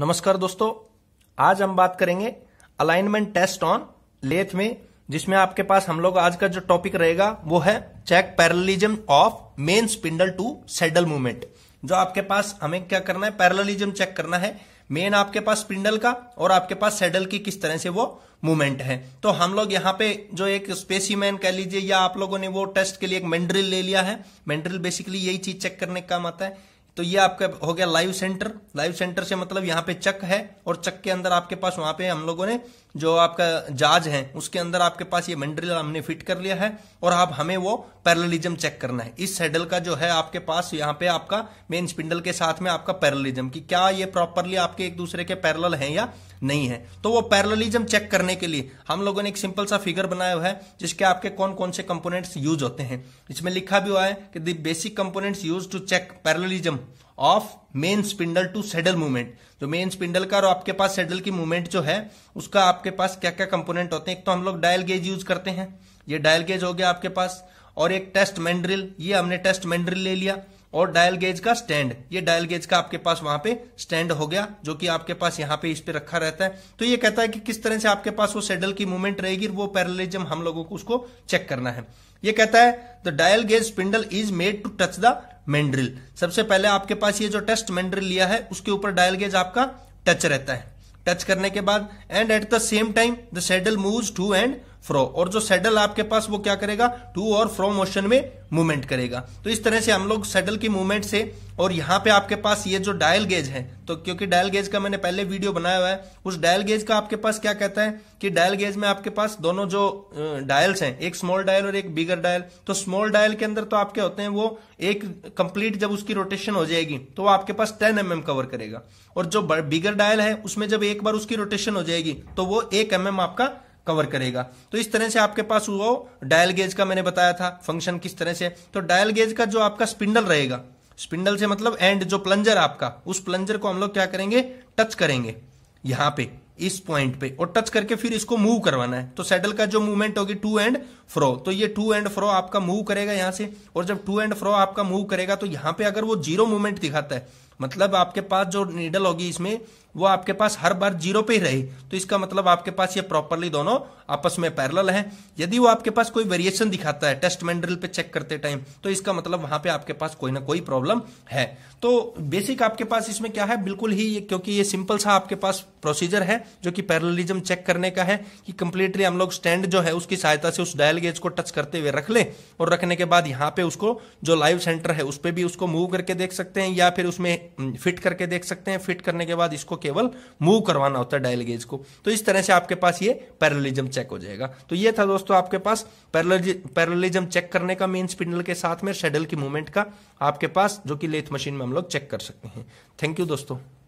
नमस्कार दोस्तों आज हम बात करेंगे अलाइनमेंट टेस्ट ऑन लेथ में जिसमें आपके पास हम लोग आज का जो टॉपिक रहेगा वो है check parallelism of main spindle to saddle movement जो आपके पास हमें क्या करना है पैरलिज्म चेक करना है मेन आपके पास स्पिंडल का और आपके पास सेडल की किस तरह से वो मूवमेंट है तो हम लोग यहाँ पे जो एक स्पेसीमैन कह लीजिए या आप लोगों ने वो टेस्ट के लिए एक मेंड्रिल ले लिया है मेंड्रिल बेसिकली यही चीज चेक करने का काम आता है तो ये आपका हो गया लाइव सेंटर लाइव सेंटर से मतलब यहाँ पे चक है और चक के अंदर आपके पास वहां पे हम लोगों ने जो आपका जाज है उसके अंदर आपके पास ये मंड्रिल हमने फिट कर लिया है और आप हमें वो पैरलिज्म चेक करना है इस हेडल का जो है आपके पास यहाँ पे आपका मेन स्पिंडल के साथ में आपका पैरलिज्म की क्या ये प्रॉपरली आपके एक दूसरे के पैरल है या नहीं है तो वो पैरलिज्म चेक करने के लिए हम लोगों ने एक सिंपल सा फिगर बनाया हुआ है जिसके आपके कौन कौन से कंपोनेंट्स यूज होते हैं इसमें लिखा भी हुआ है कि the basic components use to check parallelism of main spindle to saddle movement जो मेन स्पिंडल का और आपके पास सेडल की मूवमेंट जो है उसका आपके पास क्या क्या कंपोनेंट होते हैं एक तो हम लोग डायल गेज यूज करते हैं ये डायल गेज हो गया आपके पास और एक टेस्ट मैंड्रिल ये हमने टेस्ट मैंड्रिल ले लिया और डायल गेज का स्टैंड ये डायल गेज का आपके पास वहां पे स्टैंड हो गया जो कि आपके पास यहाँ पे इस पे रखा रहता है तो ये कहता है कि किस तरह से आपके पास वो सेडल की मूवमेंट रहेगी वो पैरलिज्म हम लोगों को उसको चेक करना है ये कहता है the dial gauge spindle is made to touch the mandrel सबसे पहले आपके पास ये जो टेस्ट मेंड्रिल लिया है उसके ऊपर डायल गेज आपका टच रहता है टच करने के बाद and at the same time the saddle moves to and fro और जो सेडल आपके पास वो क्या करेगा टू और फ्रो मोशन में मूवमेंट करेगा तो इस तरह से हम लोग सेडल की मूवमेंट से और यहाँ पे आपके पास ये जो डायल गेज है तो क्योंकि डायल गेज का मैंने पहले वीडियो बनाया हुआ है उस डायल गेज का आपके पास क्या कहता है कि डायल गेज में आपके पास दोनों जो डायल्स हैं एक स्मॉल डायल और एक बिगर डायल तो स्मॉल डायल के अंदर तो आपके होते हैं वो एक कंप्लीट जब उसकी रोटेशन हो जाएगी तो आपके पास टेन एम mm कवर करेगा और जो बिगर डायल है उसमें जब एक बार उसकी रोटेशन हो जाएगी तो वो एक एम mm आपका कवर करेगा तो इस तरह से आपके पास वो डायल गेज का मैंने बताया था फंक्शन किस तरह से तो डायल गेज का जो आपका स्पिंडल रहेगा स्पिंडल से मतलब एंड जो प्लंजर आपका उस प्लंजर को हम लोग क्या करेंगे टच करेंगे यहां पे इस पॉइंट पे और टच करके फिर इसको मूव करवाना है तो सेटल का जो मूवमेंट होगी टू एंड फ्रो तो ये टू एंड फ्रो आपका मूव करेगा यहां से और जब टू एंड फ्रो आपका मूव करेगा तो यहां पे अगर वो जीरो मूवमेंट दिखाता है मतलब आपके पास जो नीडल होगी इसमें वो आपके पास हर बार जीरो पे ही रहे तो इसका मतलब आपके पास ये प्रॉपरली दोनों आपस में पैरल हैं यदि वो आपके पास कोई वेरिएशन दिखाता है टेस्ट मैंड्रिल पे चेक करते टाइम तो इसका मतलब वहां पे आपके पास कोई ना कोई प्रॉब्लम है तो बेसिक आपके पास इसमें क्या है बिल्कुल ही ये क्योंकि ये सिंपल सा आपके पास प्रोसीजर है जो कि पैरलिज्म चेक करने का है कि कंप्लीटली हम लोग स्टैंड जो है उसकी सहायता से उस डायल गेज को टच करते हुए रख ले और रखने के बाद यहाँ पे उसको जो लाइव सेंटर है उस पर भी उसको मूव करके देख सकते हैं या फिर उसमें फिट करके देख सकते हैं फिट करने के बाद इसको केवल मूव करवाना होता है डायल गेज को तो इस तरह से आपके पास ये पैरलिज्म चेक हो जाएगा तो ये था दोस्तों आपके पास पैरलिज्म चेक करने का मेन स्पिंडल के साथ में शेडल की मूवमेंट का आपके पास जो कि लेथ मशीन में हम लोग चेक कर सकते हैं थैंक यू दोस्तों